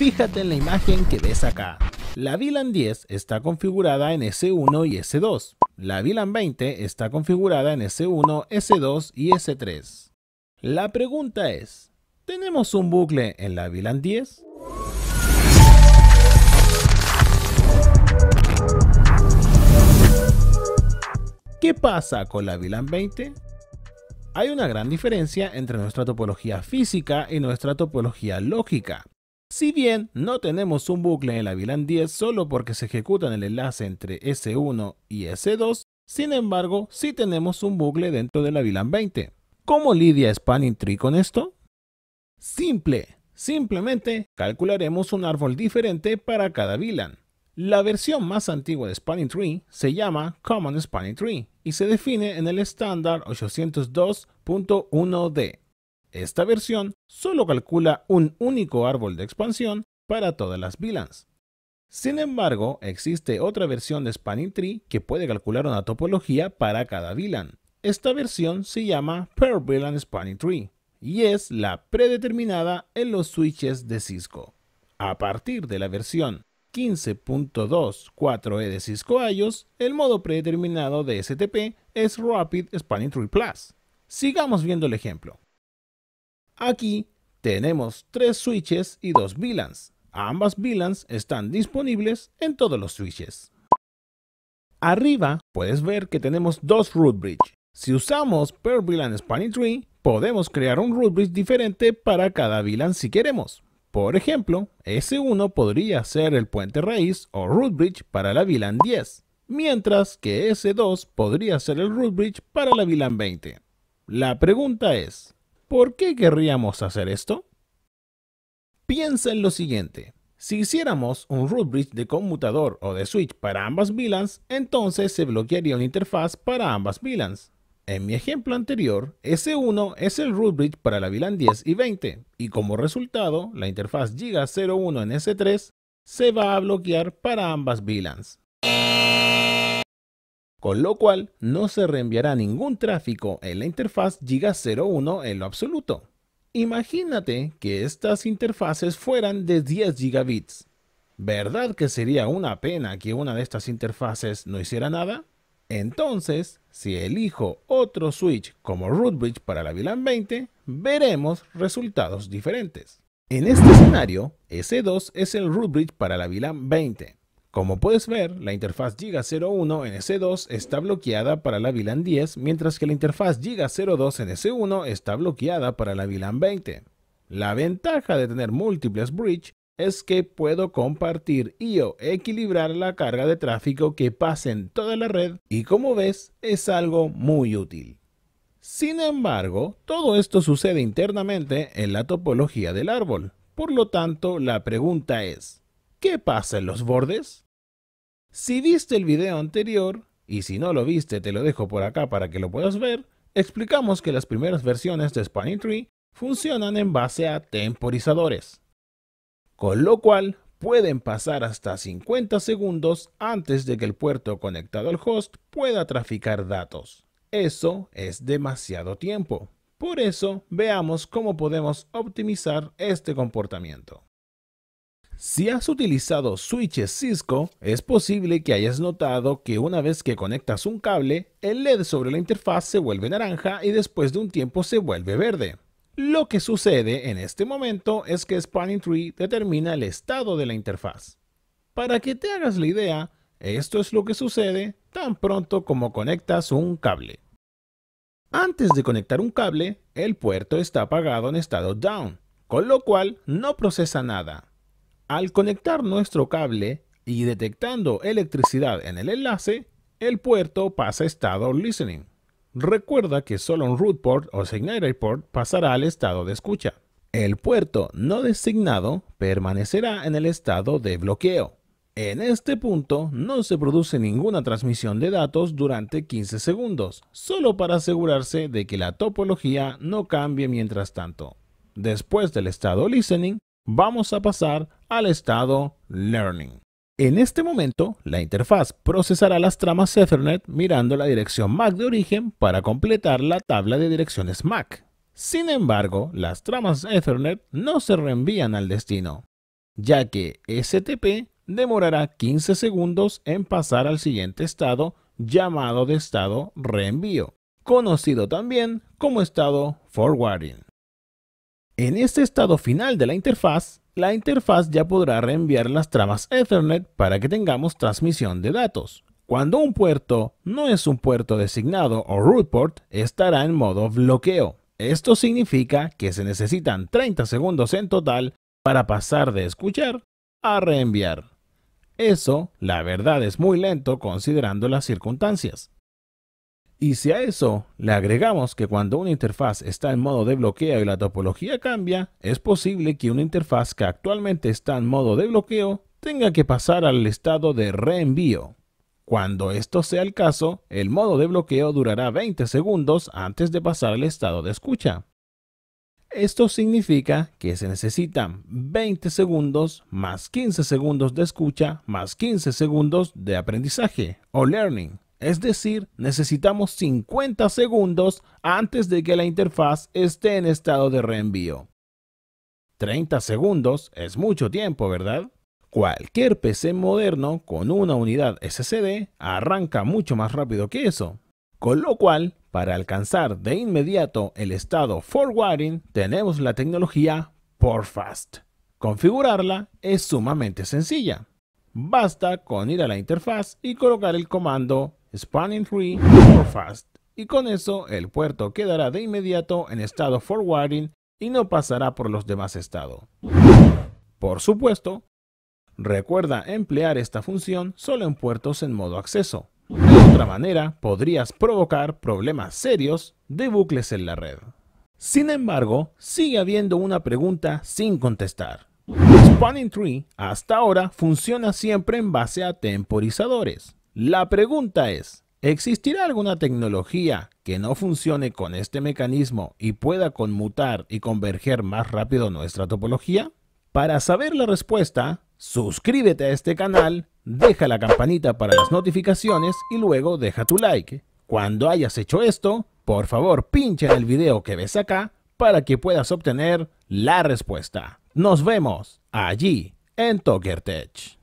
Fíjate en la imagen que ves acá. La VLAN 10 está configurada en S1 y S2. La VLAN 20 está configurada en S1, S2 y S3. La pregunta es, ¿tenemos un bucle en la VLAN 10? ¿Qué pasa con la VLAN 20? Hay una gran diferencia entre nuestra topología física y nuestra topología lógica. Si bien no tenemos un bucle en la VLAN 10 solo porque se ejecuta en el enlace entre S1 y S2, sin embargo, sí tenemos un bucle dentro de la VLAN 20. ¿Cómo lidia Spanning Tree con esto? Simple, simplemente calcularemos un árbol diferente para cada VLAN. La versión más antigua de Spanning Tree se llama Common Spanning Tree y se define en el estándar 802.1d. Esta versión solo calcula un único árbol de expansión para todas las VLANs. Sin embargo, existe otra versión de Spanning Tree que puede calcular una topología para cada VLAN. Esta versión se llama Per VLAN Spanning Tree y es la predeterminada en los switches de Cisco. A partir de la versión 15.24e e de Cisco IOS, el modo predeterminado de STP es Rapid Spanning Tree Plus. Sigamos viendo el ejemplo. Aquí tenemos tres switches y dos VLANs. Ambas VLANs están disponibles en todos los switches. Arriba puedes ver que tenemos dos root bridge. Si usamos per VLAN Spanning Tree, podemos crear un root bridge diferente para cada VLAN si queremos. Por ejemplo, S1 podría ser el puente raíz o root bridge para la VLAN 10, mientras que S2 podría ser el root bridge para la VLAN 20. La pregunta es, ¿Por qué querríamos hacer esto? Piensa en lo siguiente. Si hiciéramos un root bridge de conmutador o de switch para ambas VLANs, entonces se bloquearía una interfaz para ambas VLANs. En mi ejemplo anterior, S1 es el root bridge para la VLAN 10 y 20, y como resultado, la interfaz Giga 01 en S3 se va a bloquear para ambas VLANs con lo cual no se reenviará ningún tráfico en la interfaz GIGA01 en lo absoluto. Imagínate que estas interfaces fueran de 10 gigabits. ¿Verdad que sería una pena que una de estas interfaces no hiciera nada? Entonces, si elijo otro switch como rootbridge para la VLAN 20, veremos resultados diferentes. En este escenario, S2 es el rootbridge para la VLAN 20, como puedes ver, la interfaz Giga01 en S2 está bloqueada para la VLAN 10, mientras que la interfaz Giga02 en S1 está bloqueada para la VLAN 20. La ventaja de tener múltiples bridge es que puedo compartir y o equilibrar la carga de tráfico que pase en toda la red y como ves es algo muy útil. Sin embargo, todo esto sucede internamente en la topología del árbol, por lo tanto la pregunta es, ¿Qué pasa en los bordes? Si viste el video anterior, y si no lo viste te lo dejo por acá para que lo puedas ver, explicamos que las primeras versiones de Spanning Tree funcionan en base a temporizadores, con lo cual pueden pasar hasta 50 segundos antes de que el puerto conectado al host pueda traficar datos. Eso es demasiado tiempo. Por eso, veamos cómo podemos optimizar este comportamiento. Si has utilizado switches Cisco, es posible que hayas notado que una vez que conectas un cable, el LED sobre la interfaz se vuelve naranja y después de un tiempo se vuelve verde. Lo que sucede en este momento es que Spanning Tree determina el estado de la interfaz. Para que te hagas la idea, esto es lo que sucede tan pronto como conectas un cable. Antes de conectar un cable, el puerto está apagado en estado down, con lo cual no procesa nada, al conectar nuestro cable y detectando electricidad en el enlace, el puerto pasa a estado listening. Recuerda que solo un root port o signature port pasará al estado de escucha. El puerto no designado permanecerá en el estado de bloqueo. En este punto no se produce ninguna transmisión de datos durante 15 segundos, solo para asegurarse de que la topología no cambie mientras tanto. Después del estado listening, vamos a pasar al estado Learning. En este momento, la interfaz procesará las tramas Ethernet mirando la dirección MAC de origen para completar la tabla de direcciones MAC. Sin embargo, las tramas Ethernet no se reenvían al destino, ya que STP demorará 15 segundos en pasar al siguiente estado llamado de estado reenvío, conocido también como estado forwarding. En este estado final de la interfaz, la interfaz ya podrá reenviar las tramas Ethernet para que tengamos transmisión de datos. Cuando un puerto no es un puerto designado o rootport, port, estará en modo bloqueo. Esto significa que se necesitan 30 segundos en total para pasar de escuchar a reenviar. Eso, la verdad, es muy lento considerando las circunstancias. Y si a eso le agregamos que cuando una interfaz está en modo de bloqueo y la topología cambia, es posible que una interfaz que actualmente está en modo de bloqueo tenga que pasar al estado de reenvío. Cuando esto sea el caso, el modo de bloqueo durará 20 segundos antes de pasar al estado de escucha. Esto significa que se necesitan 20 segundos más 15 segundos de escucha más 15 segundos de aprendizaje o learning es decir, necesitamos 50 segundos antes de que la interfaz esté en estado de reenvío. 30 segundos es mucho tiempo, ¿verdad? Cualquier PC moderno con una unidad SSD arranca mucho más rápido que eso. Con lo cual, para alcanzar de inmediato el estado forwarding, tenemos la tecnología PORFAST. Configurarla es sumamente sencilla. Basta con ir a la interfaz y colocar el comando spanning tree o fast. Y con eso el puerto quedará de inmediato en estado forwarding y no pasará por los demás estados. Por supuesto, recuerda emplear esta función solo en puertos en modo acceso. De otra manera, podrías provocar problemas serios de bucles en la red. Sin embargo, sigue habiendo una pregunta sin contestar. Spanning Tree hasta ahora funciona siempre en base a temporizadores. La pregunta es, ¿existirá alguna tecnología que no funcione con este mecanismo y pueda conmutar y converger más rápido nuestra topología? Para saber la respuesta, suscríbete a este canal, deja la campanita para las notificaciones y luego deja tu like. Cuando hayas hecho esto, por favor pincha en el video que ves acá para que puedas obtener la respuesta. Nos vemos allí en TokerTech.